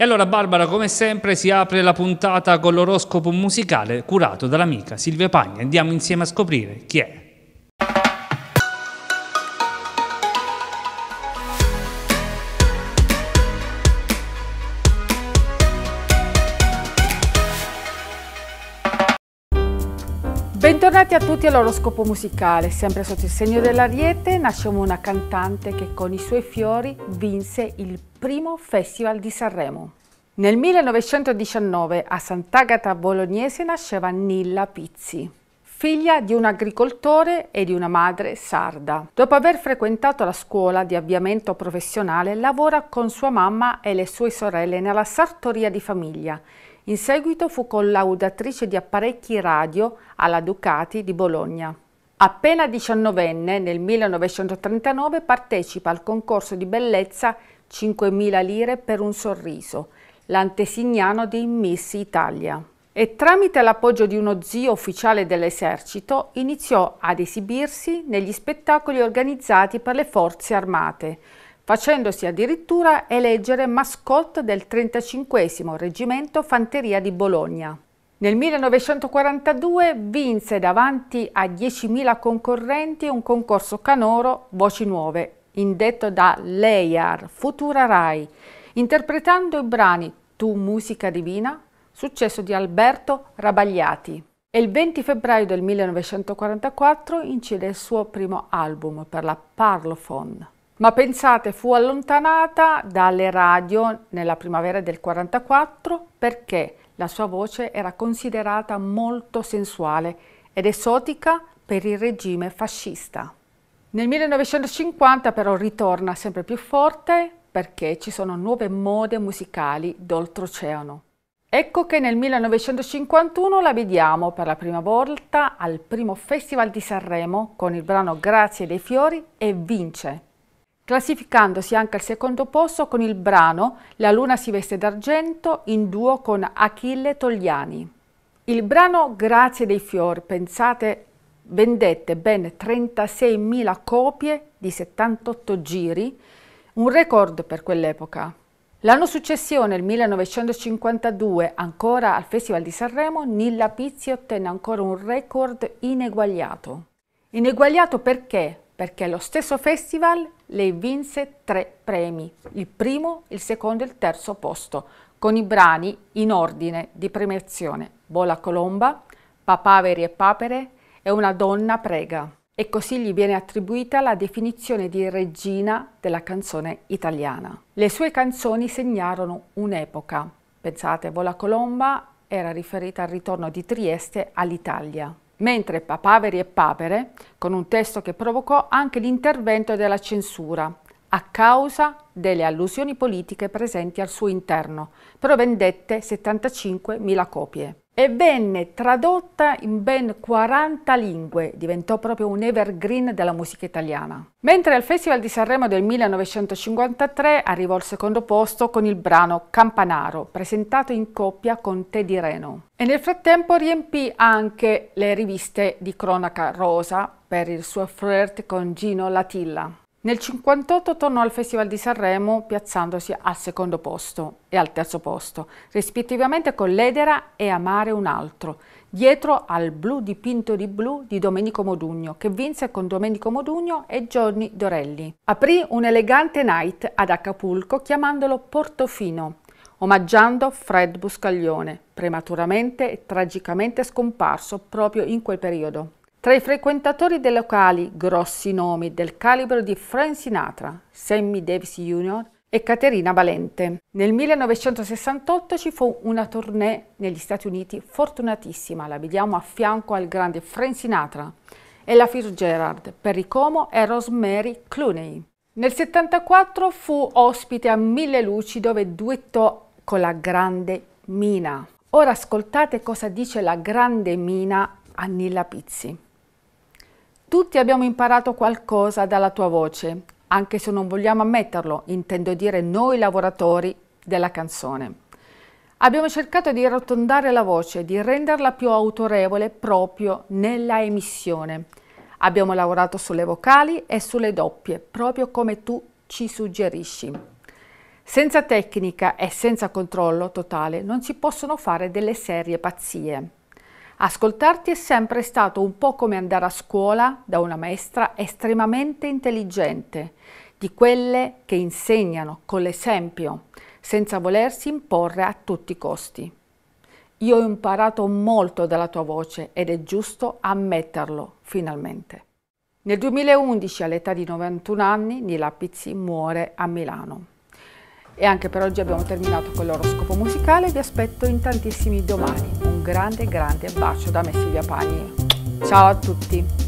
E allora Barbara, come sempre, si apre la puntata con l'oroscopo musicale curato dall'amica Silvia Pagna. Andiamo insieme a scoprire chi è. Bentornati a tutti all'oroscopo musicale, sempre sotto il segno dell'Ariete nasciamo una cantante che con i suoi fiori vinse il primo festival di Sanremo. Nel 1919 a Sant'Agata Bolognese nasceva Nilla Pizzi, figlia di un agricoltore e di una madre sarda. Dopo aver frequentato la scuola di avviamento professionale lavora con sua mamma e le sue sorelle nella sartoria di famiglia in seguito fu collaudatrice di apparecchi radio alla Ducati di Bologna. Appena diciannovenne, nel 1939 partecipa al concorso di bellezza 5.000 lire per un sorriso, l'antesignano di Miss Italia. E tramite l'appoggio di uno zio ufficiale dell'esercito iniziò ad esibirsi negli spettacoli organizzati per le forze armate, facendosi addirittura eleggere mascotte del 35 Reggimento Fanteria di Bologna. Nel 1942 vinse davanti a 10.000 concorrenti un concorso canoro Voci Nuove, indetto da Leiar, futura Rai, interpretando i brani Tu musica divina, successo di Alberto Rabagliati. E il 20 febbraio del 1944 incide il suo primo album per la Parlophone ma pensate fu allontanata dalle radio nella primavera del 44 perché la sua voce era considerata molto sensuale ed esotica per il regime fascista. Nel 1950 però ritorna sempre più forte perché ci sono nuove mode musicali d'oltreoceano. Ecco che nel 1951 la vediamo per la prima volta al primo Festival di Sanremo con il brano Grazie dei fiori e vince classificandosi anche al secondo posto con il brano La luna si veste d'argento in duo con Achille Togliani. Il brano Grazie dei fiori, pensate, vendette ben 36.000 copie di 78 giri, un record per quell'epoca. L'anno successivo, nel 1952, ancora al Festival di Sanremo, Nilla Pizzi ottenne ancora un record ineguagliato. Ineguagliato perché? Perché lo stesso festival lei vinse tre premi, il primo, il secondo e il terzo posto, con i brani in ordine di premiazione Bola Colomba, Papaveri e Papere e Una donna prega. E così gli viene attribuita la definizione di regina della canzone italiana. Le sue canzoni segnarono un'epoca. Pensate, Vola Colomba era riferita al ritorno di Trieste all'Italia mentre Papaveri e Papere, con un testo che provocò anche l'intervento della censura, a causa delle allusioni politiche presenti al suo interno, però vendette 75.000 copie e venne tradotta in ben 40 lingue, diventò proprio un evergreen della musica italiana. Mentre al Festival di Sanremo del 1953 arrivò al secondo posto con il brano Campanaro, presentato in coppia con Teddy Reno. E nel frattempo riempì anche le riviste di cronaca rosa per il suo flirt con Gino Latilla. Nel 1958 tornò al Festival di Sanremo piazzandosi al secondo posto e al terzo posto, rispettivamente con L'Edera e Amare un altro, dietro al Blu dipinto di blu di Domenico Modugno, che vinse con Domenico Modugno e Giorni Dorelli. Aprì un elegante night ad Acapulco chiamandolo Portofino, omaggiando Fred Buscaglione, prematuramente e tragicamente scomparso proprio in quel periodo. Tra i frequentatori dei locali grossi nomi del calibro di Frank Sinatra, Sammy Davis Jr. e Caterina Valente. Nel 1968 ci fu una tournée negli Stati Uniti fortunatissima, la vediamo a fianco al grande Frank Sinatra e la Fitzgerald, Perry Como e Rosemary Clooney. Nel 1974 fu ospite a Mille Luci dove duettò con la grande Mina. Ora ascoltate cosa dice la grande Mina a Nilla Pizzi. Tutti abbiamo imparato qualcosa dalla tua voce, anche se non vogliamo ammetterlo, intendo dire noi lavoratori della canzone. Abbiamo cercato di arrotondare la voce, di renderla più autorevole proprio nella emissione. Abbiamo lavorato sulle vocali e sulle doppie, proprio come tu ci suggerisci. Senza tecnica e senza controllo totale non si possono fare delle serie pazzie. Ascoltarti è sempre stato un po' come andare a scuola da una maestra estremamente intelligente, di quelle che insegnano con l'esempio, senza volersi imporre a tutti i costi. Io ho imparato molto dalla tua voce ed è giusto ammetterlo, finalmente. Nel 2011, all'età di 91 anni, Nila Pizzi muore a Milano. E anche per oggi abbiamo terminato con l'oroscopo musicale, vi aspetto in tantissimi domani grande grande bacio da me Silvia Pagni. Ciao a tutti!